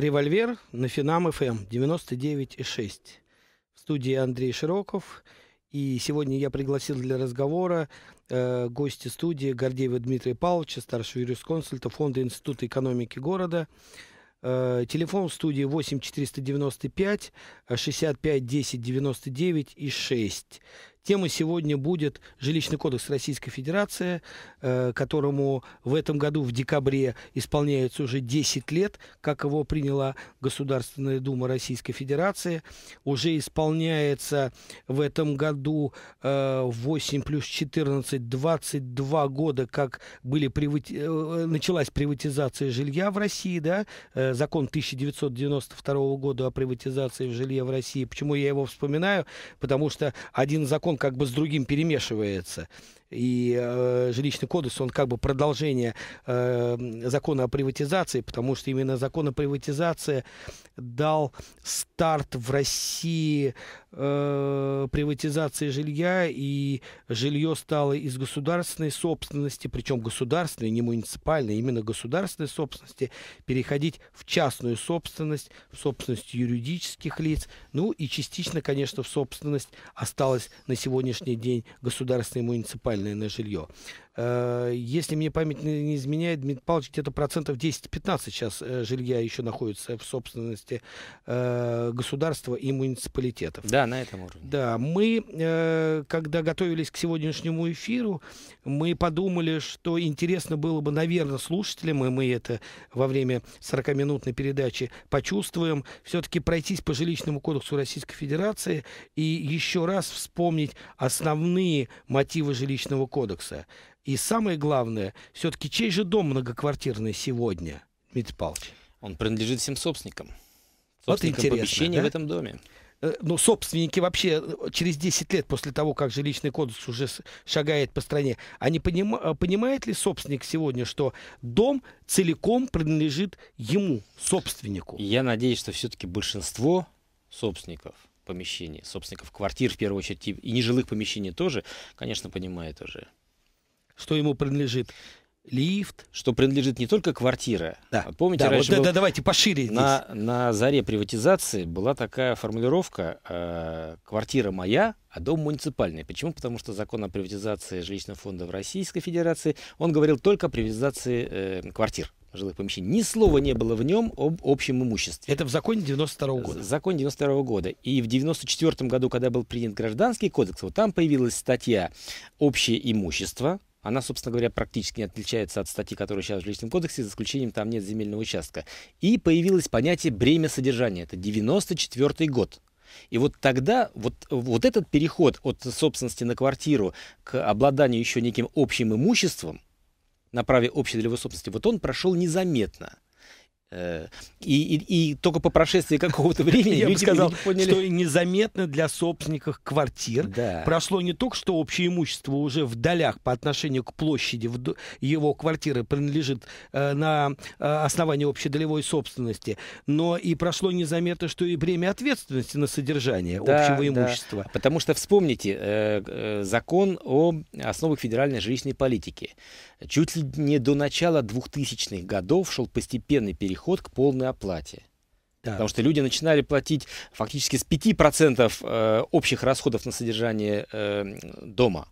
Револьвер на Финам ФМ эм 99,6. В студии Андрей Широков. И сегодня я пригласил для разговора э, гости студии Гордеева Дмитрия Павловича, старшего юрисконсульта Фонда Института экономики города. Э, телефон в студии 8 495 65 10 99 и 6. Тема сегодня будет жилищный кодекс Российской Федерации, э, которому в этом году, в декабре, исполняется уже 10 лет, как его приняла Государственная Дума Российской Федерации. Уже исполняется в этом году 8 э, плюс 14, 22 года, как были приват... Э, началась приватизация жилья в России. Да? Закон 1992 года о приватизации жилья в России. Почему я его вспоминаю? Потому что один закон он как бы с другим перемешивается. И э, жилищный кодекс, он как бы продолжение э, закона о приватизации, потому что именно закон о приватизации дал старт в России э, приватизации жилья, и жилье стало из государственной собственности, причем государственной, не муниципальной, а именно государственной собственности, переходить в частную собственность, в собственность юридических лиц, ну и частично, конечно, в собственность осталось на сегодняшний день государственной и муниципальной реальное на жилье э, если мне память не изменяет, Дмитрий Павлович, где-то процентов 10-15 сейчас э, жилья еще находится в собственности э, государства и муниципалитетов. Да, на этом уровне. Да, мы, э, когда готовились к сегодняшнему эфиру, мы подумали, что интересно было бы, наверное, слушателям, и мы это во время 40-минутной передачи почувствуем, все-таки пройтись по жилищному кодексу Российской Федерации и еще раз вспомнить основные мотивы жилищного кодекса. И самое главное, все-таки чей же дом многоквартирный сегодня, Дмитрий Павлович? Он принадлежит всем собственникам. Собственникам вот интересно, помещения да? в этом доме э, ну, собственники вообще э, через 10 лет после того, как жилищный кодекс уже шагает по стране, они поним, э, понимает ли собственник сегодня, что дом целиком принадлежит ему, собственнику? Я надеюсь, что все-таки большинство собственников помещений, собственников квартир в первую очередь, и нежилых помещений тоже, конечно, понимает уже что ему принадлежит лифт. Что принадлежит не только квартира. Да. А помните, да, раньше вот, был... да, давайте пошире на, здесь. На заре приватизации была такая формулировка э, «квартира моя, а дом муниципальный». Почему? Потому что закон о приватизации жилищного фонда в Российской Федерации, он говорил только о приватизации э, квартир жилых помещений. Ни слова не было в нем об общем имуществе. Это в законе 92 -го года. Закон 92 -го года. И в 94 году, когда был принят гражданский кодекс, вот там появилась статья «Общее имущество», она, собственно говоря, практически не отличается от статьи, которая сейчас в жилищном кодексе, за исключением там нет земельного участка. И появилось понятие «бремя содержания». Это 94 год. И вот тогда вот, вот этот переход от собственности на квартиру к обладанию еще неким общим имуществом на праве общей долевой собственности, вот он прошел незаметно. Э, и, и, и только по прошествии какого-то времени я люди сказал, что незаметно для собственников квартир да. прошло не только, что общее имущество уже в долях по отношению к площади в, его квартиры принадлежит э, на э, основании общедолевой собственности, но и прошло незаметно, что и время ответственности на содержание да, общего имущества. Да. Потому что вспомните э, э, закон о основах федеральной жилищной политики. Чуть ли не до начала 2000-х годов шел постепенный переход к полной оплате. Да. Потому что люди начинали платить фактически с 5% э, общих расходов на содержание э, дома.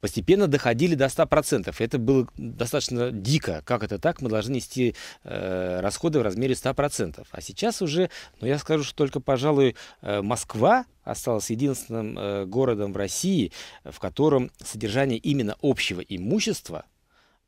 Постепенно доходили до 100%. Это было достаточно дико. Как это так? Мы должны нести э, расходы в размере 100%. А сейчас уже, ну я скажу, что только, пожалуй, Москва осталась единственным городом в России, в котором содержание именно общего имущества –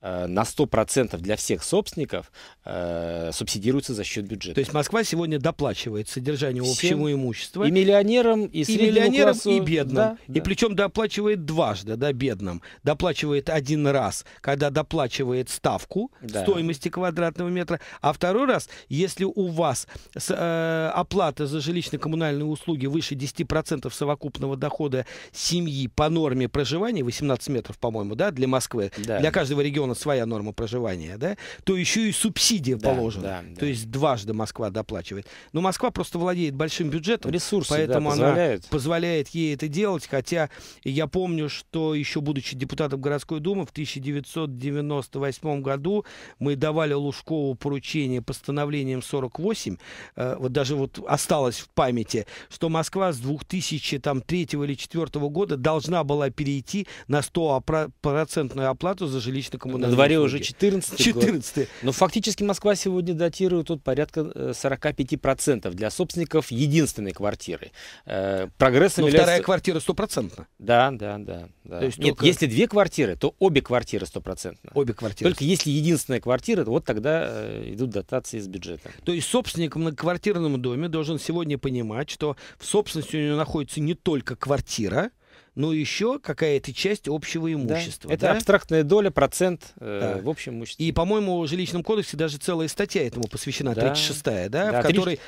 Э, на 100% для всех собственников э, субсидируется за счет бюджета. То есть Москва сегодня доплачивает содержание Всем, общего имущества. И миллионерам, и, и миллионерам, классу. и бедным. Да, и да. причем доплачивает дважды, да, бедным. Доплачивает один раз, когда доплачивает ставку да. стоимости квадратного метра, а второй раз, если у вас с, э, оплата за жилищно-коммунальные услуги выше 10% совокупного дохода семьи по норме проживания, 18 метров, по-моему, да, для Москвы, да. для каждого региона миллиона своя норма проживания, да, то еще и субсидия да, положена. Да, да. То есть дважды Москва доплачивает. Но Москва просто владеет большим бюджетом, Ресурсы, поэтому да, она позволяет ей это делать. Хотя я помню, что еще будучи депутатом городской думы в 1998 году мы давали Лужкову поручение постановлением 48, э, вот даже вот осталось в памяти, что Москва с 2003 или 2004 года должна была перейти на 100% оплату за жилищно-коммунальные на Москве. дворе уже 14 14 год. Но фактически Москва сегодня датирует от порядка 45% э, для собственников единственной квартиры. Э, Прогрессом Но является... вторая квартира стопроцентно. Да, да, да. да. То есть Нет, только... если две квартиры, то обе квартиры стопроцентно. Обе квартиры. Только если единственная квартира, вот тогда э, идут дотации из бюджета. То есть собственник в многоквартирном доме должен сегодня понимать, что в собственности у него находится не только квартира, но ну, еще какая-то часть общего имущества. Да. Это да? абстрактная доля, процент э, в общем имуществе. И, по-моему, в жилищном кодексе даже целая статья этому посвящена, да. 36-я, да, да, в 30... которой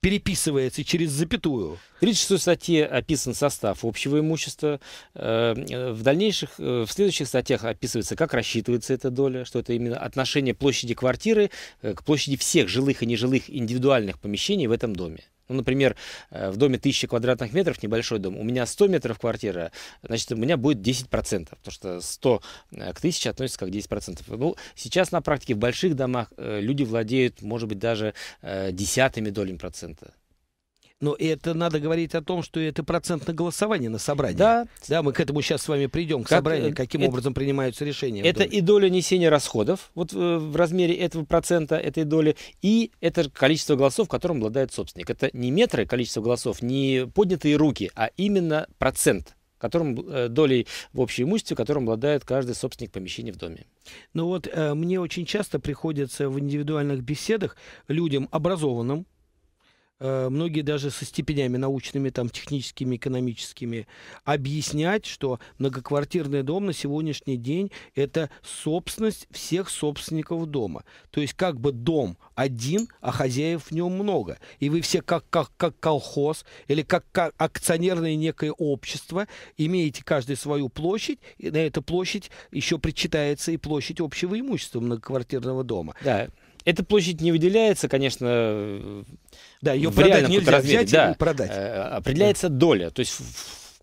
переписывается через запятую. В 36 статье описан состав общего имущества. Э, в дальнейших, э, в следующих статьях описывается, как рассчитывается эта доля, что это именно отношение площади квартиры э, к площади всех жилых и нежилых индивидуальных помещений в этом доме. Ну, например, э, в доме 1000 квадратных метров, небольшой дом, у меня 100 метров квартира, значит, у меня будет 10%, потому что 100 э, к 1000 относится как 10%. Ну, сейчас на практике в больших домах э, люди владеют, может быть, даже десятыми долями процента. Но это надо говорить о том, что это процентное голосование на собрании. Да. Да, мы к этому сейчас с вами придем, к как, собранию, э, каким это, образом принимаются решения. Это и доля несения расходов, вот э, в размере этого процента, этой доли, и это количество голосов, которым обладает собственник. Это не метры количество голосов, не поднятые руки, а именно процент которым э, долей в общей имуществе, которым обладает каждый собственник помещения в доме. Ну вот, мне очень часто приходится в индивидуальных беседах людям образованным, Э, многие даже со степенями научными, там, техническими, экономическими, объяснять, что многоквартирный дом на сегодняшний день – это собственность всех собственников дома. То есть как бы дом один, а хозяев в нем много. И вы все как, как, как колхоз или как, как акционерное некое общество имеете каждый свою площадь, и на эту площадь еще причитается и площадь общего имущества многоквартирного дома. Да. Эта площадь не выделяется, конечно, да, ее в продать нельзя, взять да, и продать. Э, определяется доля. То есть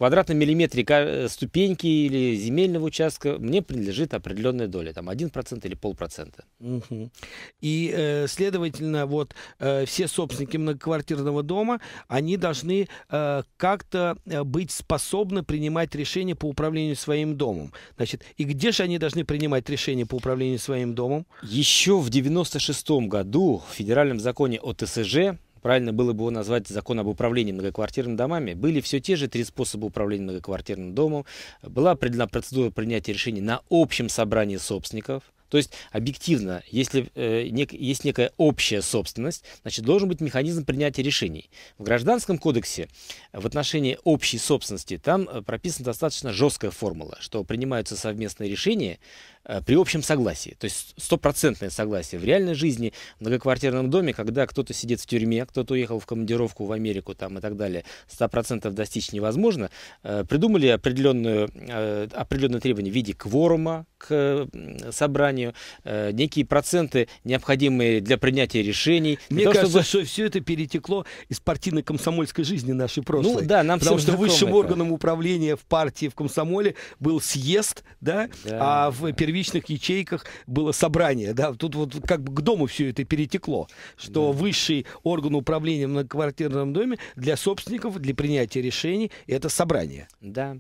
квадратном миллиметре э, ступеньки или земельного участка мне принадлежит определенная доля, там 1% или полпроцента. Угу. И, э, следовательно, вот э, все собственники многоквартирного дома, они должны как-то быть способны принимать решения по управлению своим домом. Значит, и где же они должны принимать решения по управлению своим домом? Еще в 96 году в федеральном законе о ТСЖ правильно было бы его назвать закон об управлении многоквартирными домами, были все те же три способа управления многоквартирным домом, была определена процедура принятия решений на общем собрании собственников, то есть объективно, если э, нек, есть некая общая собственность, значит должен быть механизм принятия решений. В гражданском кодексе в отношении общей собственности там э, прописана достаточно жесткая формула, что принимаются совместные решения Э, при общем согласии. То есть стопроцентное согласие. В реальной жизни в многоквартирном доме, когда кто-то сидит в тюрьме, кто-то уехал в командировку в Америку там, и так далее, 100% достичь невозможно, э, придумали определенную, э, определенное требование в виде кворума к собранию, некие проценты, необходимые для принятия решений. Мне того, кажется, чтобы... что все это перетекло из партийной комсомольской жизни нашей ну прошлой. Ну да, нам Потому что высшим это. органом управления в партии, в комсомоле был съезд, да, да. а в перед первичных ячейках было собрание. Да? Тут вот как бы к дому все это перетекло, что да. высший орган управления в многоквартирном доме для собственников, для принятия решений – это собрание. Да.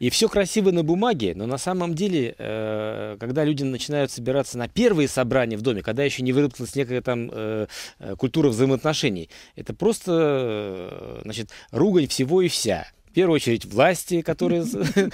И все красиво на бумаге, но на самом деле, э, когда люди начинают собираться на первые собрания в доме, когда еще не выработалась некая там э, э, культура взаимоотношений, это просто э, значит, ругань всего и вся. В первую очередь власти, которые значит,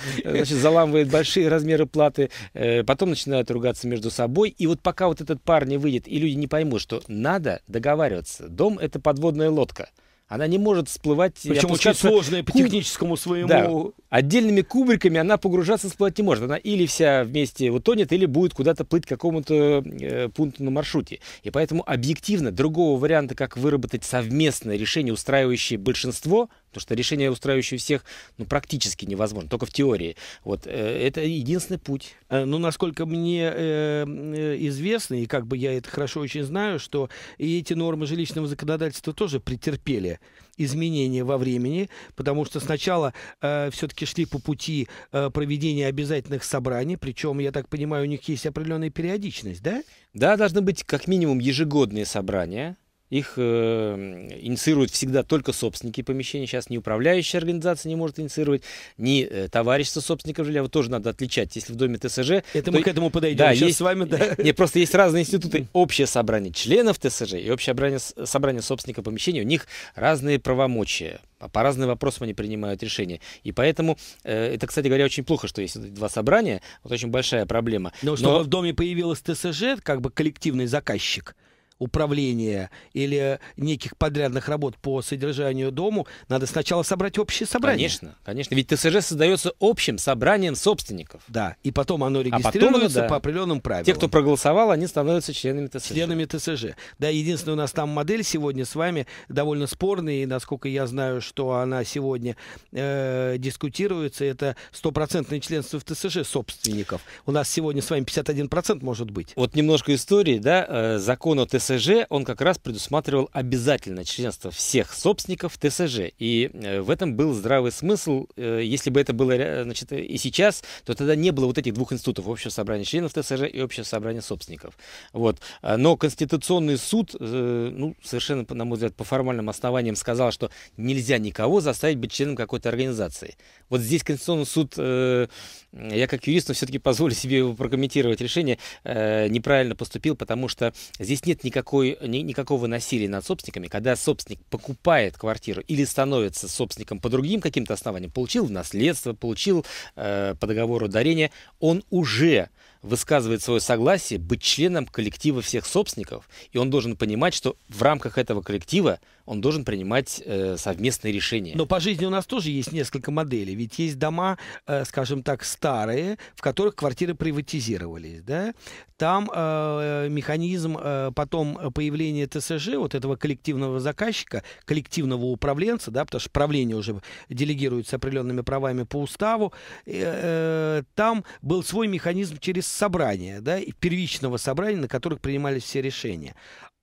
заламывают большие размеры платы, э, потом начинают ругаться между собой. И вот пока вот этот пар не выйдет, и люди не поймут, что надо договариваться. Дом – это подводная лодка. Она не может всплывать. Причем очень сложная по куб... техническому своему. Да, отдельными кубриками она погружаться всплывать не может. Она или вся вместе утонет, или будет куда-то плыть к какому-то э, пункту на маршруте. И поэтому объективно другого варианта, как выработать совместное решение, устраивающее большинство, Потому что решение, устраивающее всех, ну, практически невозможно, только в теории. Вот, э, это единственный путь. Э, ну, насколько мне э, э, известно, и как бы я это хорошо очень знаю, что и эти нормы жилищного законодательства тоже претерпели изменения во времени, потому что сначала э, все-таки шли по пути э, проведения обязательных собраний, причем, я так понимаю, у них есть определенная периодичность, да? Да, должны быть как минимум ежегодные собрания, их э, инициируют всегда только собственники помещений. Сейчас ни управляющая организация не может инициировать, ни э, товарищество собственников жилья. Вот тоже надо отличать. Если в доме ТСЖ... Это то... мы к этому подойдем да, сейчас есть... с вами. Да. Не, просто есть разные институты. Общее собрание членов ТСЖ и общее собрание, собрание собственника помещений. У них разные правомочия. А по разным вопросам они принимают решения. И поэтому, э, это, кстати говоря, очень плохо, что есть два собрания. Вот очень большая проблема. Но, Но... чтобы в доме появилась ТСЖ, как бы коллективный заказчик управления или неких подрядных работ по содержанию дому, надо сначала собрать общее собрание. Конечно, конечно. Ведь ТСЖ создается общим собранием собственников. Да, и потом оно регистрируется а потом, да. по определенным правилам. Те, кто проголосовал, они становятся членами ТСЖ. Членами ТСЖ. Да, единственное, у нас там модель сегодня с вами довольно спорная, и насколько я знаю, что она сегодня э, дискутируется, это стопроцентное членство в ТСЖ собственников. У нас сегодня с вами 51% может быть. Вот немножко истории, да, э, закон о ТСЖ ТСЖ, он как раз предусматривал обязательное членство всех собственников ТСЖ. И э, в этом был здравый смысл. Э, если бы это было значит, э, и сейчас, то тогда не было вот этих двух институтов, общего собрания членов ТСЖ и общего собрания собственников. Вот. А, но Конституционный суд, ну, совершенно, на мой взгляд, по формальным основаниям сказал, что нельзя никого заставить быть членом какой-то организации. Вот здесь Конституционный суд, я как юрист, но все-таки позволю себе его прокомментировать решение, неправильно поступил, потому что здесь нет никакого никакой, ни, никакого насилия над собственниками, когда собственник покупает квартиру или становится собственником по другим каким-то основаниям, получил в наследство, получил э, по договору дарения, он уже высказывает свое согласие быть членом коллектива всех собственников, и он должен понимать, что в рамках этого коллектива он должен принимать э, совместные решения. Но по жизни у нас тоже есть несколько моделей. Ведь есть дома, э, скажем так, старые, в которых квартиры приватизировались. Да? Там э, механизм э, потом появления ТСЖ, вот этого коллективного заказчика, коллективного управленца, да, потому что правление уже делегируется определенными правами по уставу, э, э, там был свой механизм через собрания, да, первичного собрания, на которых принимались все решения.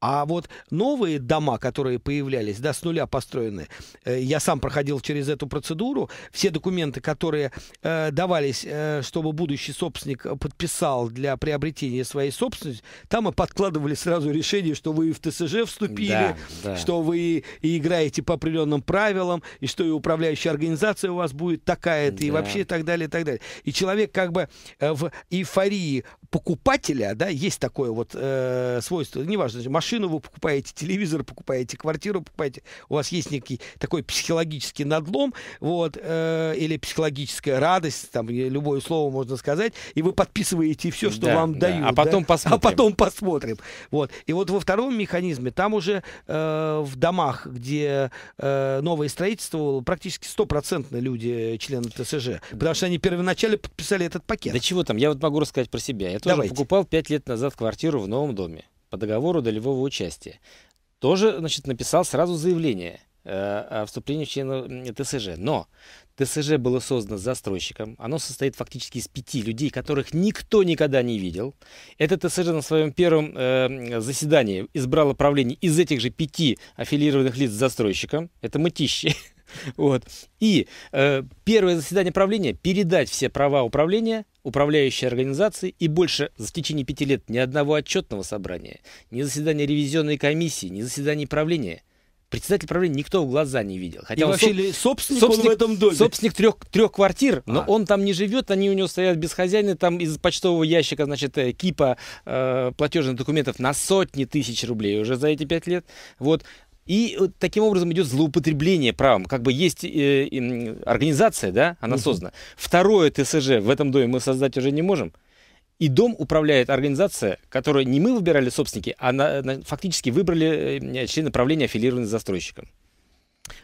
А вот новые дома, которые появлялись, да, с нуля построены, э, я сам проходил через эту процедуру, все документы, которые э, давались, э, чтобы будущий собственник подписал для приобретения своей собственности, там и подкладывали сразу решение, что вы и в ТСЖ вступили, да, да. что вы и играете по определенным правилам, и что и управляющая организация у вас будет такая-то, да. и вообще и так далее, и так далее. И человек как бы в эйфории покупателя, да, есть такое вот э, свойство, неважно, машину вы покупаете, телевизор покупаете, квартиру покупаете, у вас есть некий такой психологический надлом, вот, э, или психологическая радость, там, любое слово можно сказать, и вы подписываете все, что да, вам да. дают. А потом да? посмотрим. А потом посмотрим. Вот. И вот во втором механизме, там уже э, в домах, где э, новое строительство, практически стопроцентно люди, члены ТСЖ, потому что они первоначально подписали этот пакет. Да чего там, я вот могу рассказать про себя. Я тоже Давайте. покупал 5 лет назад квартиру в новом доме по договору долевого участия. Тоже, значит, написал сразу заявление э, о вступлении в члены ТСЖ. Но ТСЖ было создано застройщиком. Оно состоит фактически из пяти людей, которых никто никогда не видел. Это ТСЖ на своем первом э, заседании избрало правление из этих же пяти аффилированных лиц с застройщиком. Это мытищи. Вот. И э, первое заседание правления передать все права управления управляющей организации и больше в течение пяти лет ни одного отчетного собрания, ни заседания ревизионной комиссии, ни заседания правления – председатель правления никто в глаза не видел. Хотя и он вообще соб... собственник, собственник он в этом доме? Собственник трех, трех квартир, но а. он там не живет, они у него стоят без хозяина, там из почтового ящика, значит, э, кипа э, платежных документов на сотни тысяч рублей уже за эти пять лет. Вот. И вот э, таким образом идет злоупотребление правом. Как бы есть э, э, организация, да, она угу. создана. Второе ТСЖ в этом доме мы создать уже не можем. И дом управляет организация, которую не мы выбирали собственники, а на, на, фактически выбрали э, члены правления, аффилированные застройщиком.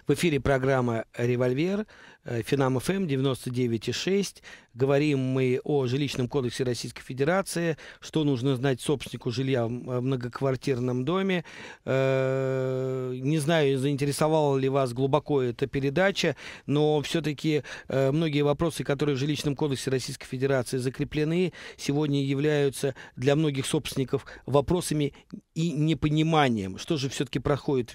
В эфире программа «Револьвер». Финам ФМ 99,6. Говорим мы о жилищном кодексе Российской Федерации, что нужно знать собственнику жилья в э, многоквартирном доме. Э, не знаю, заинтересовала ли вас глубоко эта передача, но все-таки э, многие вопросы, которые в жилищном кодексе Российской Федерации закреплены, сегодня являются для многих собственников вопросами и непониманием, что же все-таки происходит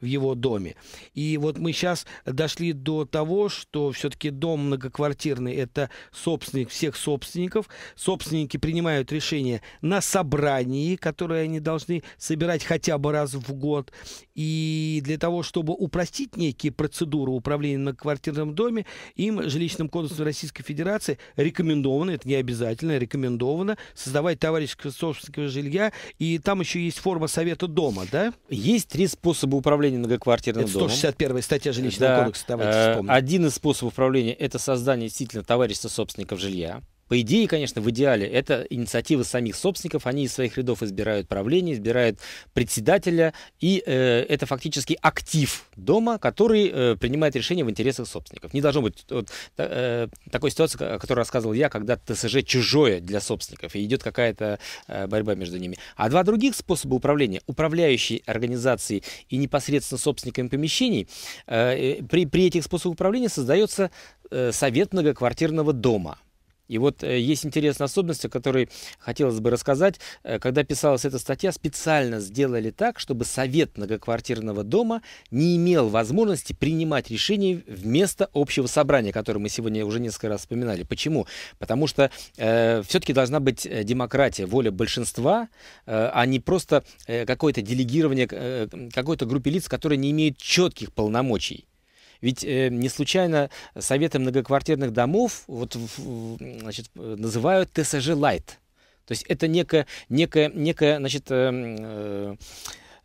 в его доме. И вот мы сейчас дошли до того, что все-таки дом многоквартирный – это собственник всех собственников. Собственники принимают решение на собрании, которое они должны собирать хотя бы раз в год. И для того, чтобы упростить некие процедуры управления многоквартирным доме, им жилищным кодексом Российской Федерации рекомендовано, это не обязательно, рекомендовано создавать товарищеское собственное жилья. И там еще есть форма совета дома, да? Есть три способа управления многоквартирным это домом. Это 161 статья жилищного да. кодекса, давайте вспомним э, один из способов управления – это создание действительно товарищества собственников жилья. По идее, конечно, в идеале это инициатива самих собственников, они из своих рядов избирают правление, избирают председателя, и э, это фактически актив дома, который э, принимает решения в интересах собственников. Не должно быть вот, э, такой ситуации, о которой рассказывал я, когда ТСЖ чужое для собственников, и идет какая-то э, борьба между ними. А два других способа управления, управляющей организации и непосредственно собственниками помещений, э, э, при, при этих способах управления создается э, совет многоквартирного дома – и вот э, есть интересные особенности, которые хотелось бы рассказать. Э, когда писалась эта статья, специально сделали так, чтобы совет многоквартирного дома не имел возможности принимать решения вместо общего собрания, которое мы сегодня уже несколько раз вспоминали. Почему? Потому что э, все-таки должна быть э, демократия, воля большинства, э, а не просто э, какое-то делегирование э, какой-то группе лиц, которые не имеют четких полномочий. Ведь э, не случайно советы многоквартирных домов вот, в, значит, называют ТСЖ-лайт. То есть это некая, некая, некая значит, эм, э,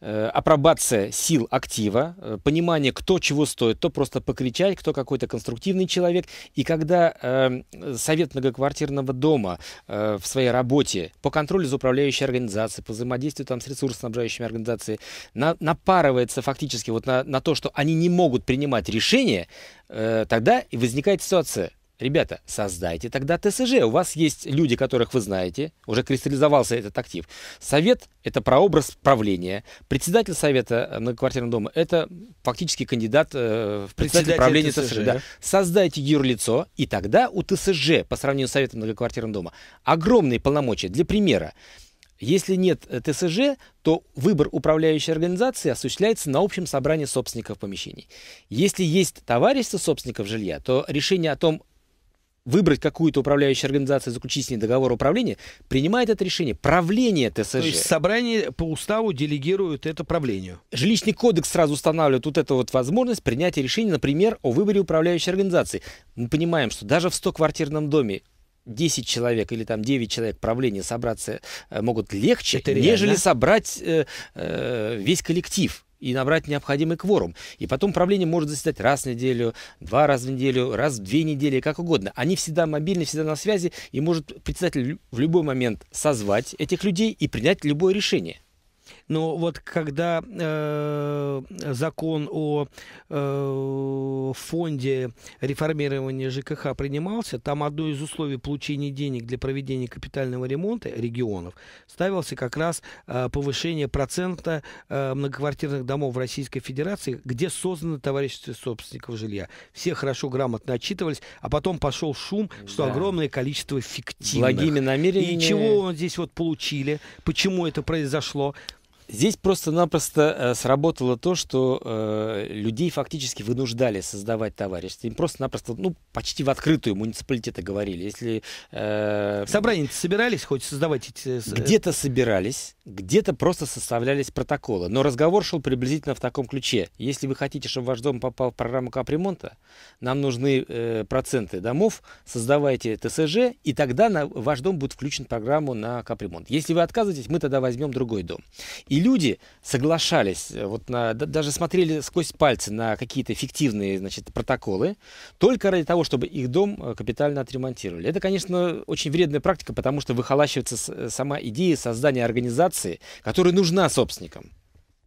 Э, апробация сил актива, э, понимание, кто чего стоит, кто просто покричать, кто какой-то конструктивный человек. И когда э, совет многоквартирного дома э, в своей работе по контролю за управляющей организацией, по взаимодействию там, с ресурсоснабжающими организациями на, напарывается фактически вот на, на то, что они не могут принимать решения, э, тогда и возникает ситуация – Ребята, создайте тогда ТСЖ. У вас есть люди, которых вы знаете. Уже кристаллизовался этот актив. Совет – это прообраз правления. Председатель совета э, многоквартирного дома – это фактически кандидат э, в председатель, председатель правления ТСЖ. ТСЖ да. Создайте юрлицо, и тогда у ТСЖ, по сравнению с советом многоквартирного дома, огромные полномочия. Для примера, если нет э, ТСЖ, то выбор управляющей организации осуществляется на общем собрании собственников помещений. Если есть товарищество собственников жилья, то решение о том, выбрать какую-то управляющую организацию, заключить с ней договор управления, принимает это решение правление ТСЖ. То есть собрание по уставу делегирует это правлению. Жилищный кодекс сразу устанавливает вот эту вот возможность принятия решения, например, о выборе управляющей организации. Мы понимаем, что даже в 100-квартирном доме 10 человек или там 9 человек правления собраться э, могут легче, Это нежели собрать э, э, весь коллектив и набрать необходимый кворум. И потом правление может заседать раз в неделю, два раза в неделю, раз в две недели, как угодно. Они всегда мобильны, всегда на связи, и может председатель в любой момент созвать этих людей и принять любое решение. Но вот когда э, закон о э, фонде реформирования ЖКХ принимался, там одно из условий получения денег для проведения капитального ремонта регионов ставился как раз э, повышение процента э, многоквартирных домов в Российской Федерации, где создано товарищество собственников жилья. Все хорошо, грамотно отчитывались, а потом пошел шум, что да. огромное количество фиктивных. Благими намерениями. И чего он здесь вот получили, почему это произошло. Здесь просто-напросто э, сработало то, что э, людей фактически вынуждали создавать товарищество. Им просто-напросто, ну, почти в открытую муниципалитеты говорили. Если, э, Собрания собирались хоть создавать эти... Э, где-то собирались, где-то просто составлялись протоколы. Но разговор шел приблизительно в таком ключе. Если вы хотите, чтобы ваш дом попал в программу капремонта, нам нужны э, проценты домов, создавайте ТСЖ, и тогда на, ваш дом будет включен в программу на капремонт. Если вы отказываетесь, мы тогда возьмем другой дом. И люди соглашались, э, вот на, даже смотрели сквозь пальцы на какие-то фиктивные значит, протоколы, только ради того, чтобы их дом э, капитально отремонтировали. Это, конечно, очень вредная практика, потому что выхолащивается э, сама идея создания организации, которая нужна собственникам.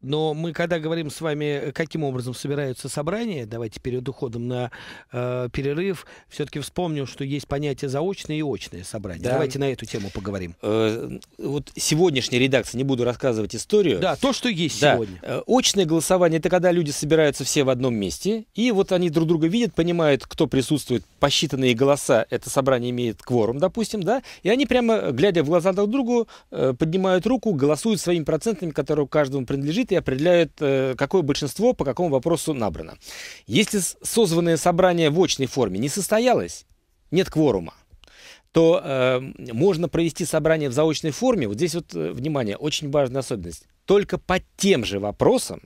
Но мы, когда говорим с вами, э, каким образом собираются собрания, давайте перед уходом на э, перерыв, все-таки вспомню, что есть понятие заочное и очное собрание. Да. Давайте на эту тему поговорим. Э, вот сегодняшняя редакция, не буду рассказывать историю. Да, то, что есть да. сегодня. Э, очное голосование – это когда люди собираются все в одном месте, и вот они друг друга видят, понимают, кто присутствует, посчитанные голоса, это собрание имеет кворум, допустим, да, и они прямо, глядя в глаза друг другу, э, поднимают руку, голосуют своими процентами, которые каждому принадлежит, и определяет, э, какое большинство по какому вопросу набрано. Если созванное собрание в очной форме не состоялось, нет кворума, то э, можно провести собрание в заочной форме. Вот здесь вот, э, внимание, очень важная особенность. Только по тем же вопросам,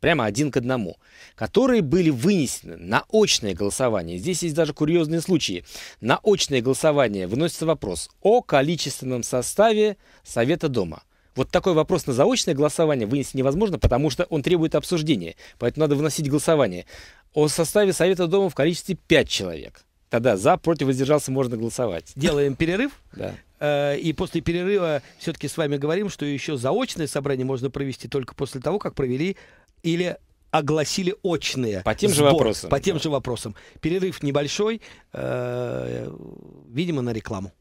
прямо один к одному, которые были вынесены на очное голосование. Здесь есть даже курьезные случаи. На очное голосование выносится вопрос о количественном составе Совета Дома – вот такой вопрос на заочное голосование вынести невозможно, потому что он требует обсуждения. Поэтому надо выносить голосование. О составе Совета Дома в количестве 5 человек. Тогда за, против, воздержался, можно голосовать. Делаем перерыв. Да. Э, и после перерыва все-таки с вами говорим, что еще заочное собрание можно провести только после того, как провели или огласили очные. По тем сбор, же вопросам. По тем да. же вопросам. Перерыв небольшой, э, видимо, на рекламу.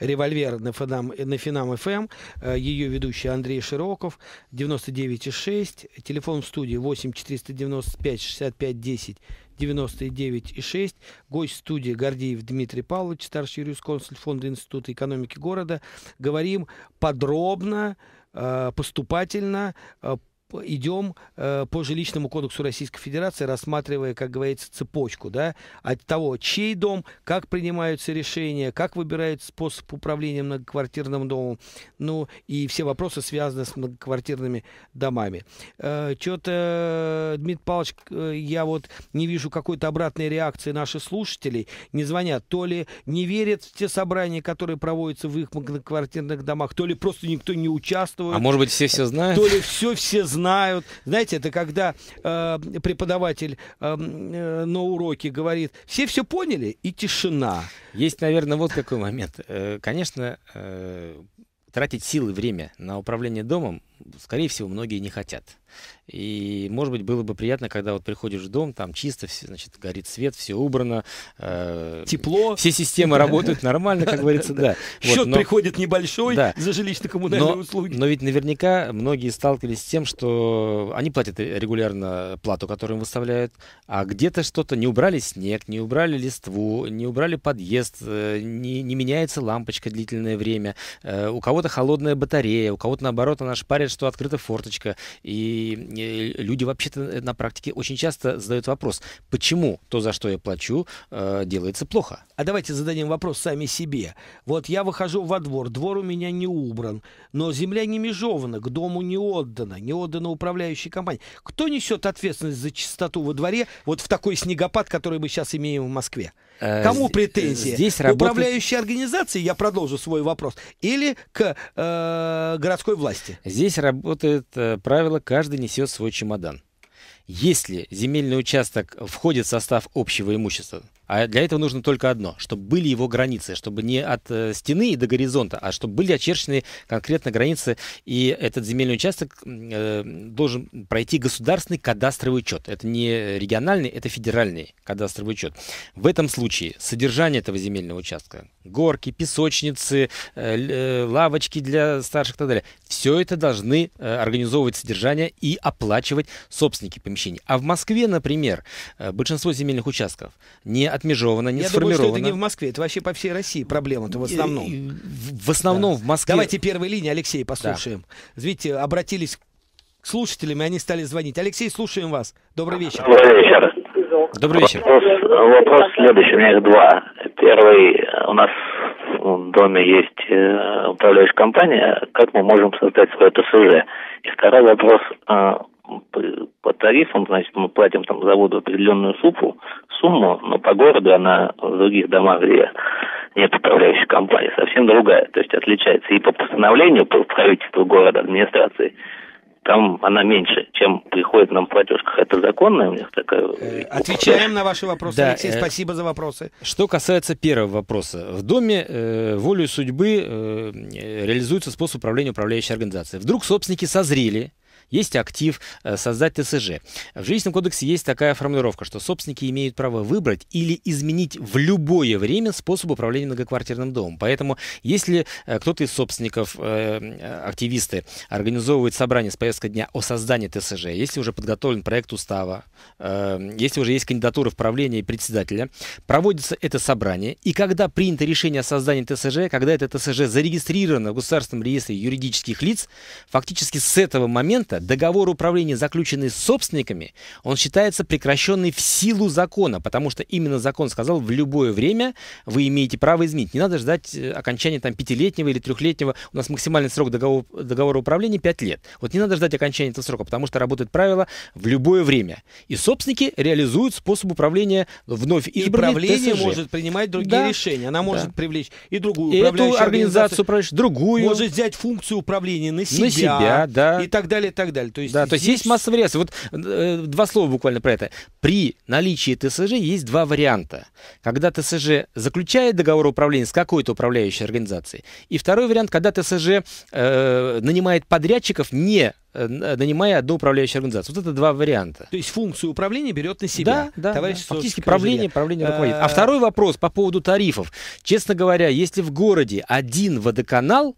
Револьвер на Финам, на Финам ФМ, эм. э, ее ведущий Андрей Широков, 99,6, телефон в студии 8 495 65 10 99,6, гость студии Гордеев Дмитрий Павлович, старший юрисконсульт Фонда Института экономики города. Говорим подробно, э, поступательно э, идем э, по жилищному кодексу Российской Федерации, рассматривая, как говорится, цепочку, да, от того, чей дом, как принимаются решения, как выбирают способ управления многоквартирным домом, ну, и все вопросы связаны с многоквартирными домами. Э, Что-то, Дмитрий Павлович, э, я вот не вижу какой-то обратной реакции наших слушателей, не звонят, то ли не верят в те собрания, которые проводятся в их многоквартирных домах, то ли просто никто не участвует. А может быть, все все знают? То ли все все знают, знают. Знаете, это когда э, преподаватель э, э, на уроке говорит, все все поняли, и тишина. Есть, наверное, вот какой момент. Э, конечно, э, тратить силы, время на управление домом скорее всего, многие не хотят. И, может быть, было бы приятно, когда вот приходишь в дом, там чисто, все, значит, горит свет, все убрано. Э, Тепло. Все системы работают нормально, как говорится, да. Счет приходит небольшой за жилищно-коммунальные услуги. Но ведь наверняка многие сталкивались с тем, что они платят э, регулярно плату, которую им выставляют, а где-то что-то не убрали снег, не убрали листву, не убрали подъезд, э, не, не меняется лампочка длительное время, э, у кого-то холодная батарея, у кого-то, наоборот, она шпарит что открыта форточка. И э, люди вообще-то э, на практике очень часто задают вопрос, почему то, за что я плачу, э, делается плохо? А давайте зададим вопрос сами себе. Вот я выхожу во двор, двор у меня не убран, но земля не межована, к дому не отдана, не отдана управляющей компании. Кто несет ответственность за чистоту во дворе вот в такой снегопад, который мы сейчас имеем в Москве? Кому претензии? Здесь работает... Управляющей организации, я продолжу свой вопрос, или к э, городской власти? Здесь работает э, правило «каждый несет свой чемодан». Если земельный участок входит в состав общего имущества, а для этого нужно только одно, чтобы были его границы, чтобы не от э, стены и до горизонта, а чтобы были очерчены конкретно границы, и этот земельный участок э, должен пройти государственный кадастровый учет. Это не региональный, это федеральный кадастровый учет. В этом случае содержание этого земельного участка, горки, песочницы, э, э лавочки для старших и так далее, все это должны э, организовывать содержание и оплачивать собственники помещений. А в Москве, например, большинство земельных участков не отмежовано, не Я сформировано. Думаю, что это не в Москве, это вообще по всей России проблема-то в основном. В основном да. в Москве. Давайте первой линии, Алексей, послушаем. Да. Видите, обратились к слушателям, и они стали звонить. Алексей, слушаем вас. Добрый вечер. Добрый вечер. Добрый вечер. Вопрос, вопрос следующий, у меня их два. Первый, у нас в доме есть э, управляющая компания, как мы можем создать свое ТСЖ? И второй вопрос, э, по тарифам, значит, мы платим там заводу определенную супу, сумму, но по городу она в других домах, где нет управляющей компании, совсем другая. То есть отличается и по постановлению по правительству города, администрации, там она меньше, чем приходит нам платежка Это законная у них такая... Э, отвечаем на ваши вопросы, да, Алексей, э, спасибо за вопросы. Что касается первого вопроса. В доме э, волю судьбы э, реализуется способ управления управляющей организацией. Вдруг собственники созрели, есть актив, э, создать ТСЖ. В Жилищном кодексе есть такая формулировка, что собственники имеют право выбрать или изменить в любое время способ управления многоквартирным домом. Поэтому, если э, кто-то из собственников, э, активисты, организовывает собрание с повестка дня о создании ТСЖ, если уже подготовлен проект устава, если уже есть кандидатура в правление и председателя, проводится это собрание, и когда принято решение о создании ТСЖ, когда это ТСЖ зарегистрировано в Государственном реестре юридических лиц, фактически с этого момента места договор управления, заключенный с собственниками, он считается прекращенный в силу закона, потому что именно закон сказал, в любое время вы имеете право изменить. Не надо ждать э, окончания там пятилетнего или трехлетнего. У нас максимальный срок договора, договора управления 5 лет. Вот не надо ждать окончания этого срока, потому что работает правило в любое время. И собственники реализуют способ управления вновь избранной И управление ТСЖ. может принимать другие да. решения. Она может да. привлечь и другую и управляющую Эту организацию, организацию другую. Может взять функцию управления на себя, на себя да. и так далее, так так далее. То есть, да, здесь... то есть есть масса вариаций. Вот э, два слова буквально про это. При наличии ТСЖ есть два варианта. Когда ТСЖ заключает договор управления с какой-то управляющей организацией. И второй вариант, когда ТСЖ э, нанимает подрядчиков не э, нанимая одну управляющую организацию. Вот это два варианта. То есть функцию управления берет на себя. Да, да. Товарищ да. Фактически правление, правление руководит. Э, а второй вопрос по поводу тарифов. Честно говоря, если в городе один водоканал,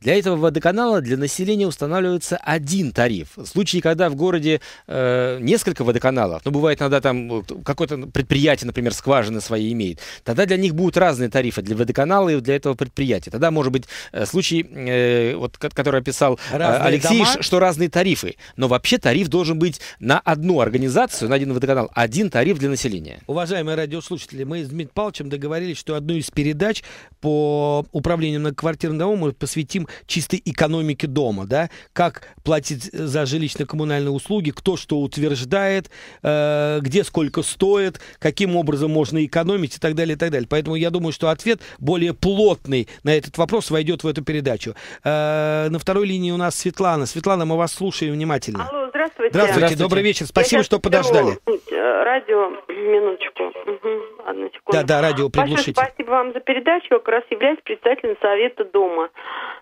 для этого водоканала для населения устанавливается один тариф. В случае, когда в городе э, несколько водоканалов, ну, бывает иногда там э, какое-то предприятие, например, скважины свои имеет, тогда для них будут разные тарифы для водоканала и для этого предприятия. Тогда может быть э, случай, э, вот, который описал э, разные Алексей, дома? что разные тарифы. Но вообще тариф должен быть на одну организацию, на один водоканал, один тариф для населения. Уважаемые радиослушатели, мы с Дмитрием Павловичем договорились, что одну из передач по управлению многоквартирным домом мы посвятим чистой экономики дома, да, как платить э, за жилищно-коммунальные услуги, кто что утверждает, э, где сколько стоит, каким образом можно экономить и так далее, и так далее. Поэтому я думаю, что ответ более плотный на этот вопрос войдет в эту передачу. Э, на второй линии у нас Светлана. Светлана, мы вас слушаем внимательно. Алло, здравствуйте. Здравствуйте, здравствуйте. добрый вечер. Спасибо, что подождали. Радио, минуточку. Угу. Одну Да, да, радио приглушите. Большое спасибо вам за передачу. Я как раз являюсь представителем Совета Дома.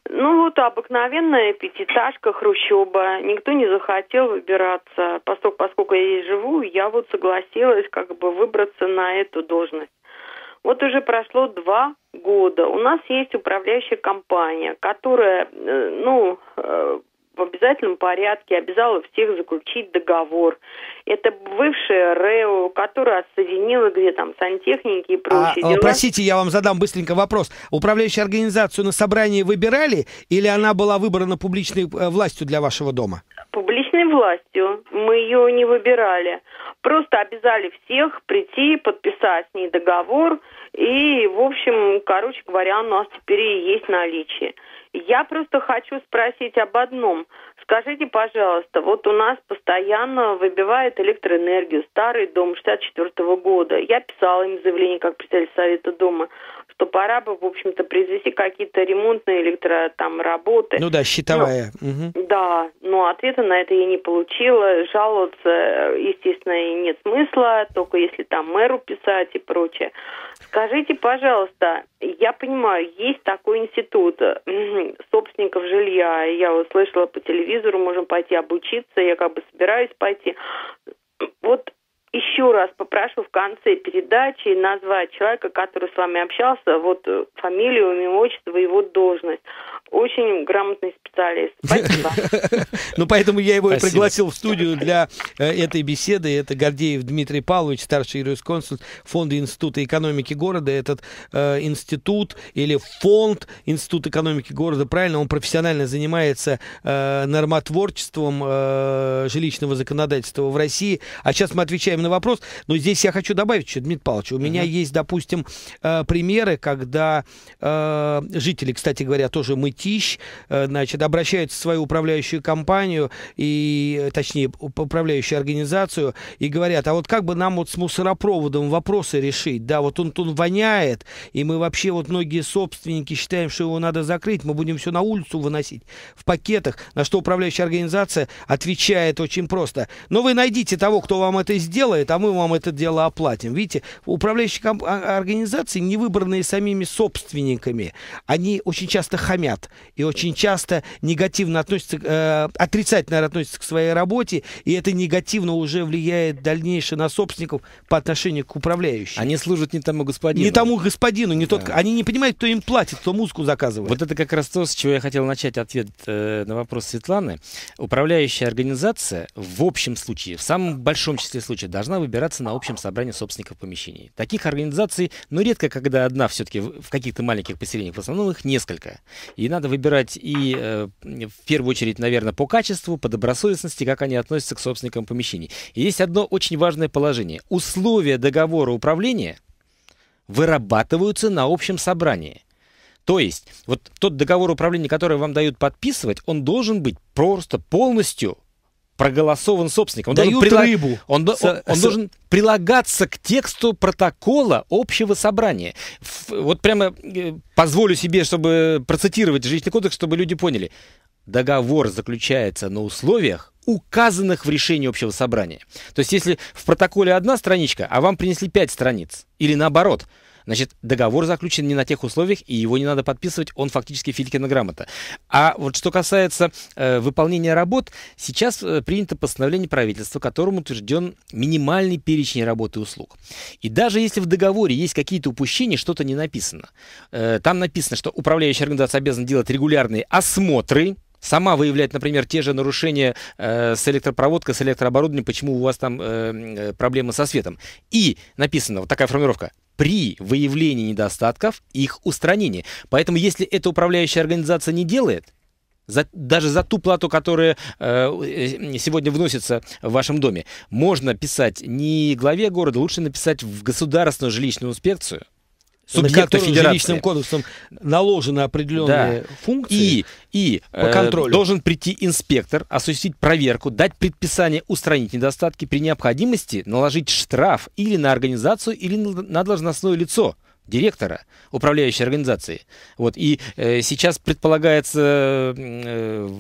Ну вот обыкновенная пятиэтажка Хрущеба. Никто не захотел выбираться. Поскольку, поскольку я здесь живу, я вот согласилась как бы выбраться на эту должность. Вот уже прошло два года. У нас есть управляющая компания, которая, э, ну, э, в обязательном порядке обязала всех заключить договор. Это бывшая РЭО, которая соединила где там сантехники и а, прочие а, дела. Простите, я вам задам быстренько вопрос. Управляющую организацию на собрании выбирали или она была выбрана публичной э, властью для вашего дома? Публичной властью. Мы ее не выбирали. Просто обязали всех прийти, подписать с ней договор – и, в общем, короче говоря, у нас теперь и есть наличие. Я просто хочу спросить об одном. Скажите, пожалуйста, вот у нас постоянно выбивает электроэнергию старый дом 64 -го года. Я писала им заявление как представитель Совета Дома что пора бы, в общем-то, произвести какие-то ремонтные электро там работы. Ну да, щитовая. Но, угу. Да, но ответа на это я не получила. Жаловаться, естественно, и нет смысла, только если там мэру писать и прочее. Скажите, пожалуйста, я понимаю, есть такой институт собственников жилья. Я услышала по телевизору, можем пойти обучиться, я как бы собираюсь пойти. Вот еще раз попрошу в конце передачи назвать человека, который с вами общался, вот э, фамилию, имя, отчество, его должность очень грамотный специалист. Спасибо. Ну, поэтому я его и пригласил в студию для э, этой беседы. Это Гордеев Дмитрий Павлович, старший юрисконсульт Фонда Института экономики города. Этот э, институт или фонд Институт экономики города, правильно, он профессионально занимается э, нормотворчеством жилищного законодательства в России. А сейчас мы отвечаем на вопрос. Но здесь я хочу добавить еще, Дмитрий Павлович, у меня есть, допустим, примеры, когда жители, кстати говоря, тоже мы Тищ, э, значит, обращаются в свою управляющую компанию, и, точнее, управляющую организацию, и говорят, а вот как бы нам вот с мусоропроводом вопросы решить, да, вот он, он воняет, и мы вообще вот многие собственники считаем, что его надо закрыть, мы будем все на улицу выносить в пакетах, на что управляющая организация отвечает очень просто. Но «Ну, вы найдите того, кто вам это сделает, а мы вам это дело оплатим. Видите, управляющие а, организации не выбранные самими собственниками, они очень часто хамят и очень часто негативно относится, э, отрицательно относится к своей работе, и это негативно уже влияет дальнейшее на собственников по отношению к управляющим. Они служат не тому господину. Не тому господину, не да. тот. Они не понимают, кто им платит, кто музыку заказывает. Вот это как раз то, с чего я хотел начать ответ э, на вопрос Светланы. Управляющая организация в общем случае, в самом большом числе случаев, должна выбираться на общем собрании собственников помещений. Таких организаций, ну, редко, когда одна все-таки в каких-то маленьких поселениях, в основном их несколько. И надо выбирать и э, в первую очередь, наверное, по качеству, по добросовестности, как они относятся к собственникам помещений. И есть одно очень важное положение. Условия договора управления вырабатываются на общем собрании. То есть, вот тот договор управления, который вам дают подписывать, он должен быть просто полностью проголосован собственником. Он Дают должен рыбу. Он, он, Со... он должен прилагаться к тексту протокола общего собрания. Вот прямо э, позволю себе, чтобы процитировать жилищный кодекс, чтобы люди поняли. Договор заключается на условиях, указанных в решении общего собрания. То есть, если в протоколе одна страничка, а вам принесли пять страниц, или наоборот – Значит, договор заключен не на тех условиях, и его не надо подписывать, он фактически Филькина грамота. А вот что касается э, выполнения работ, сейчас э, принято постановление правительства, которым утвержден минимальный перечень работы и услуг. И даже если в договоре есть какие-то упущения, что-то не написано. Э, там написано, что управляющая организация обязана делать регулярные осмотры, сама выявлять, например, те же нарушения э, с электропроводкой, с электрооборудованием, почему у вас там э, э проблемы со светом. И написано, вот такая формулировка, при выявлении недостатков их устранение. Поэтому если эта управляющая организация не делает, за, даже за ту плату, которая э, э, сегодня вносится в вашем доме, можно писать не главе города, лучше написать в государственную жилищную инспекцию, субъекта федерации. жилищным кодексом наложены определенные да. функции и, и по э, контролю. Э, должен прийти инспектор, осуществить проверку, дать предписание устранить недостатки при необходимости, наложить штраф или на организацию, или на должностное лицо директора управляющей организации. Вот, и э, сейчас предполагается э,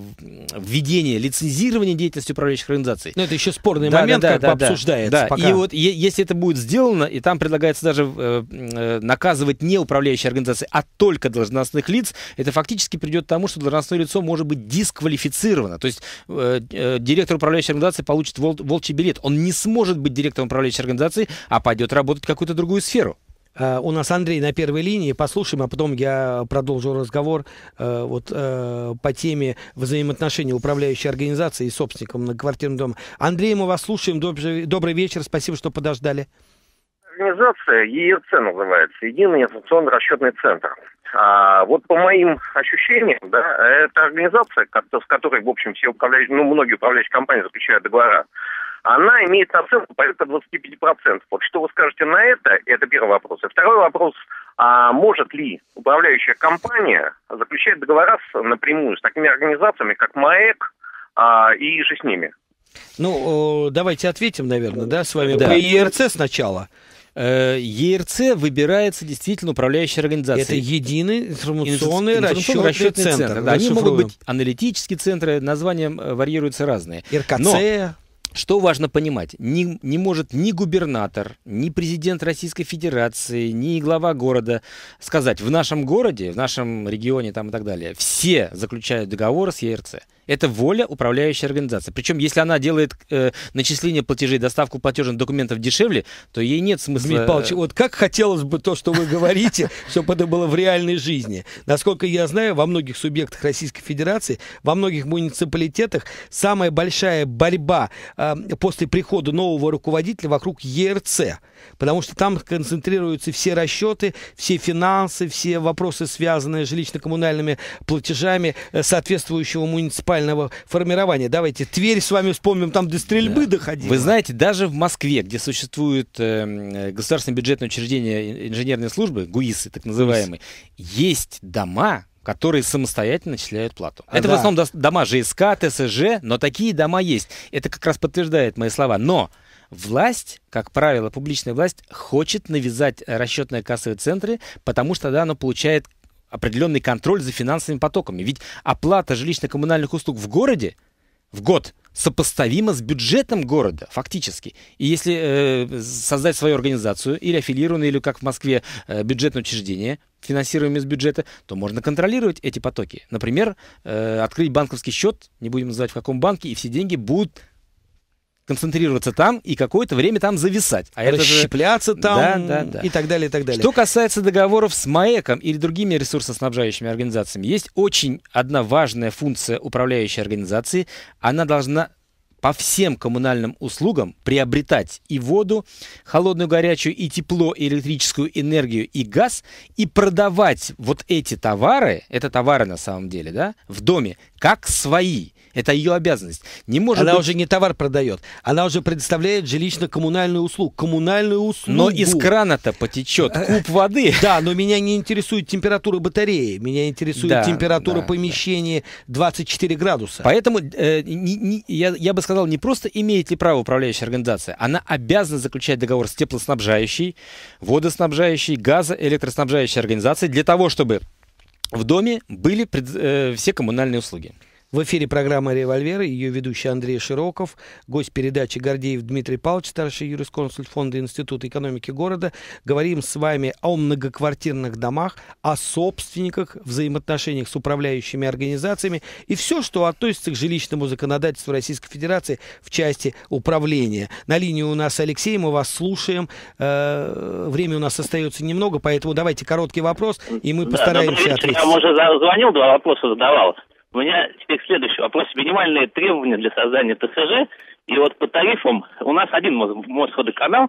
введение лицензирования деятельности управляющих организаций. Но ну, это еще спорный да, момент, да, да, как да, обсуждается. Да. Пока. И вот е- если это будет сделано, и там предлагается даже э, э наказывать не управляющие организации, а только должностных лиц, это фактически придет к тому, что должностное лицо может быть дисквалифицировано. То есть э, э, директор управляющей организации получит вол- волчий билет. Он не сможет быть директором управляющей организации, а пойдет работать в какую-то другую сферу. Э, у нас Андрей на первой линии. Послушаем, а потом я продолжу разговор э, вот, э, по теме взаимоотношений управляющей организации и собственником многоквартирного дома. Андрей, мы вас слушаем. Добрый, добрый вечер. Спасибо, что подождали. Организация ЕРЦ называется, Единый информационный расчетный центр. А вот по моим ощущениям, да, это организация, с которой, в общем, все управляющие, ну, многие управляющие компании заключают договора она имеет оценку порядка 25%. Вот что вы скажете на это, это первый вопрос. И второй вопрос, а может ли управляющая компания заключать договора с, напрямую с такими организациями, как МАЭК а, и же с ними? Ну, давайте ответим, наверное, да, с вами да. по ЕРЦ сначала. Э, ЕРЦ выбирается действительно управляющая организация. Это единый информационный, информационный расчетный, расчетный центр. центр. Да, Они шифруем. могут быть аналитические центры, названия э, варьируются разные. РКЦ. Но что важно понимать, не, не может ни губернатор, ни президент Российской Федерации, ни глава города сказать, в нашем городе, в нашем регионе там и так далее, все заключают договор с ЕРЦ. Это воля управляющей организации. Причем, если она делает э, начисление платежей, доставку платежных документов дешевле, то ей нет смысла... Дмитрий Павлович, э, вот как хотелось бы то, что вы говорите, чтобы это было в реальной жизни. Насколько я знаю, во многих субъектах Российской Федерации, во многих муниципалитетах самая большая борьба э, после прихода нового руководителя вокруг ЕРЦ. Потому что там концентрируются все расчеты, все финансы, все вопросы, связанные с жилищно-коммунальными платежами э, соответствующего муниципалитета муниципального формирования. Давайте Тверь с вами вспомним, там до стрельбы да. доходило. Вы знаете, даже в Москве, где существует э, государственное бюджетное учреждение инженерной службы, ГУИСы так называемые, ГУИС. есть дома, которые самостоятельно начисляют плату. А, Это да. в основном дома ЖСК, ТСЖ, но такие дома есть. Это как раз подтверждает мои слова. Но власть, как правило, публичная власть, хочет навязать расчетные кассовые центры, потому что тогда она получает определенный контроль за финансовыми потоками. Ведь оплата жилищно-коммунальных услуг в городе в год сопоставима с бюджетом города, фактически. И если э, создать свою организацию или аффилированную, или, как в Москве, э, бюджетное учреждение, финансируемое из бюджета, то можно контролировать эти потоки. Например, э, открыть банковский счет, не будем называть в каком банке, и все деньги будут концентрироваться там и какое-то время там зависать. А Расщепляться это же... там да, да, да. и так далее, и так далее. Что касается договоров с МАЭКом или другими ресурсоснабжающими организациями, есть очень одна важная функция управляющей организации. Она должна по всем коммунальным услугам приобретать и воду, холодную, горячую, и тепло, и электрическую энергию, и газ, и продавать вот эти товары, это товары на самом деле, да, в доме, как свои. Это ее обязанность. Не может она быть... уже не товар продает, она уже предоставляет жилищно-коммунальную услугу. Коммунальную услугу. Но из крана-то потечет э, куб воды. Да, но меня не интересует температура батареи, меня интересует да, температура да, помещения да. 24 градуса. Поэтому э, не, не, я, я бы сказал, не просто имеет ли право управляющая организация, она обязана заключать договор с теплоснабжающей, водоснабжающей, газо- электроснабжающей организацией для того, чтобы в доме были пред, э, все коммунальные услуги. В эфире программа «Револьвер», ее ведущий Андрей Широков, гость передачи Гордеев Дмитрий Павлович, старший юрисконсульт Фонда Института экономики города. Говорим с вами о многоквартирных домах, о собственниках, взаимоотношениях с управляющими организациями и все, что относится к жилищному законодательству Российской Федерации в части управления. На линии у нас Алексей, мы вас слушаем. Э, время у нас остается немного, поэтому давайте короткий вопрос, и мы постараемся да, ответить. Я, уже звонил, два вопроса задавал. У меня теперь следующий вопрос. Минимальные требования для создания ТСЖ. И вот по тарифам у нас один мосходоканал.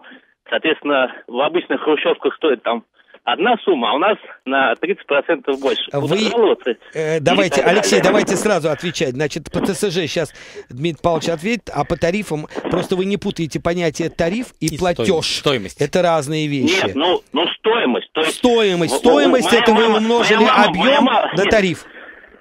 Соответственно, в обычных хрущевках стоит там одна сумма, а у нас на 30% больше. Вы... Э, давайте, Алексей, давайте сразу отвечать. Значит, по ТСЖ сейчас Дмитрий Павлович ответит, а по тарифам просто вы не путаете понятие тариф и, и платеж. Стоимость. Это разные вещи. Нет, ну, ну стоимость. То есть... Стоимость. Стоимость, моя это мама, вы умножили мама, объем мама, на нет. тариф.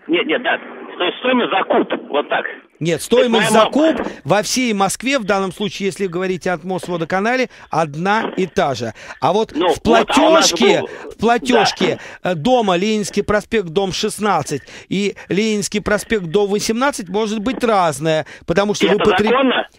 Нет, нет, да, то есть стоимость закуп, вот так. Нет, стоимость закуп во всей Москве, в данном случае, если говорить о Мосводоканале, одна и та же. А вот ну, в платежке, вот, а был... в платежке да. Э, дома Ленинский проспект, дом 16 и Ленинский проспект, дом 18 может быть разная, потому что Это вы потреб...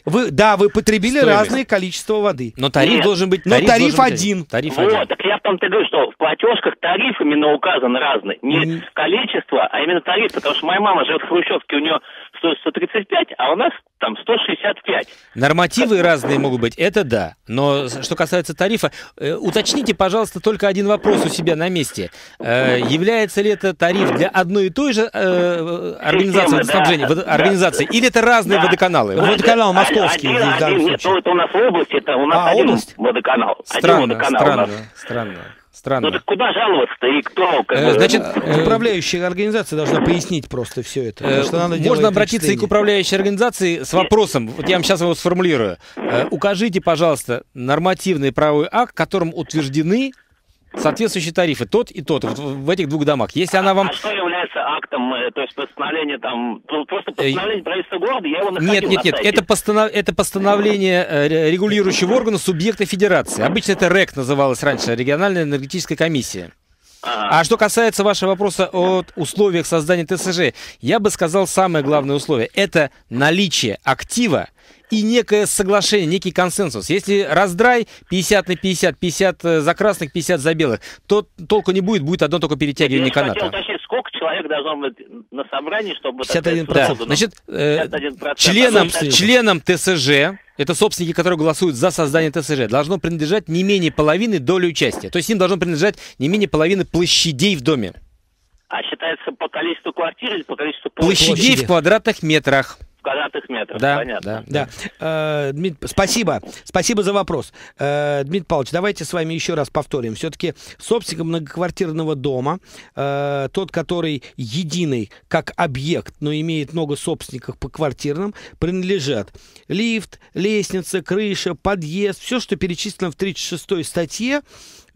Вы, да, вы потребили Стоимость. разное количество воды. Но тариф Нет. должен быть... Но тариф, тариф один. Быть. Тариф вот, один. так я там том говорю, что в платежках тариф именно указан разный. Не mm. количество, а именно тариф. Потому что моя мама живет в Хрущевке, у нее стоит 135, а у нас там 165. Нормативы разные могут быть, это да. Но что касается тарифа, э, уточните, пожалуйста, только один вопрос у себя на месте. Э, является ли это тариф для одной и той же э, организации Системы, снабжения, да, организации, да, или это разные да, водоканалы? Водоканал Москвы московский один, один, Нет, ну, это у нас в области, это у нас а, один область? водоканал. Странно, один водоканал странно, у нас. странно. Странно. Ну так куда жаловаться-то и кто? Как э, Значит, ну, э, управляющая организация должна пояснить просто все это. Э, что надо можно обратиться и к управляющей организации с вопросом. Вот я вам сейчас его сформулирую. Э, укажите, пожалуйста, нормативный правовой акт, которым утверждены соответствующие тарифы, тот и тот, вот в этих двух домах. Если она вам... А что является актом, э, то есть постановление там, ну, просто э, постановление правительства города, я его находил Нет, нет, нет, это, постанов... это постановление э, регулирующего органа субъекта федерации. Обычно это РЭК называлось раньше, региональная энергетическая комиссия. А что касается вашего вопроса о условиях создания ТСЖ, я бы сказал, самое главное условие – это наличие актива, и некое соглашение, некий консенсус. Если раздрай 50 на 50, 50 э, за красных, 50 за белых, то толку не будет, будет одно только перетягивание каната. сколько человек должно быть на собрании, чтобы... 51%. Да. Ну, Значит, э, 51%. Членам, членам ТСЖ это собственники, которые голосуют за создание ТСЖ, должно принадлежать не менее половины доли участия. То есть им должно принадлежать не менее половины площадей в доме. А считается по количеству квартир или по количеству площадей? Площадей в квадратных метрах квадратных метров. Да, понятно. Да, да. Э, Дмитрий, спасибо. Спасибо за вопрос. Э, Дмитрий Павлович, давайте с вами еще раз повторим. Все-таки собственник многоквартирного дома, э, тот, который единый как объект, но имеет много собственников по квартирным, принадлежат лифт, лестница, крыша, подъезд, все, что перечислено в 36 статье,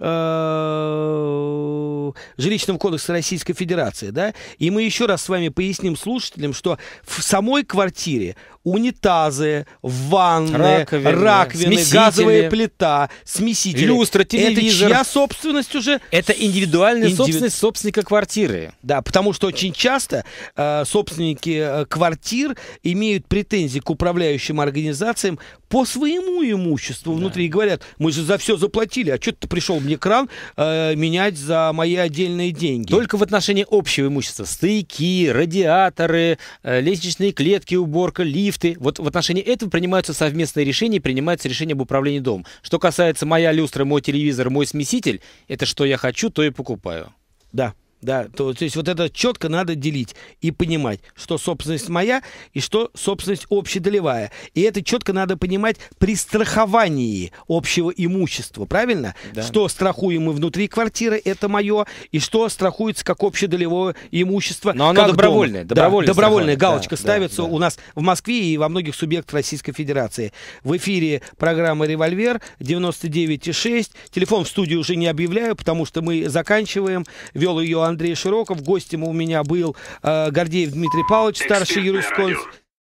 Э, жилищном кодексе Российской Федерации, да, и мы еще раз с вами поясним слушателям, что в самой квартире унитазы, ванны, раковины, раковины смесители. газовая плита, смеситель, Люстра, телевизор. Это чья собственность уже? Это индивидуальная Индиви... собственность собственника квартиры. Да, потому что очень часто э, собственники э, квартир имеют претензии к управляющим организациям по своему имуществу да. внутри и говорят, мы же за все заплатили, а что ты пришел мне кран э, менять за мои отдельные деньги? Только в отношении общего имущества. Стояки, радиаторы, э, лестничные клетки, уборка, лифт лифты. Вот в отношении этого принимаются совместные решения, принимается решение об управлении домом. Что касается моя люстра, мой телевизор, мой смеситель, это что я хочу, то и покупаю. Да, да, то, то есть вот это четко надо делить и понимать, что собственность моя и что собственность общедолевая. И это четко надо понимать при страховании общего имущества, правильно? Да. Что страхуем мы внутри квартиры, это мое, и что страхуется как общедолевое имущество. Но оно добровольное, дом. добровольное. Да, добровольное, галочка да, ставится да, да. у нас в Москве и во многих субъектах Российской Федерации. В эфире программа «Револьвер» 99,6. Телефон в студии уже не объявляю, потому что мы заканчиваем. Вел ее Андрей Широков. Гостем у меня был э, Гордеев Дмитрий Павлович, старший юрисконсульт.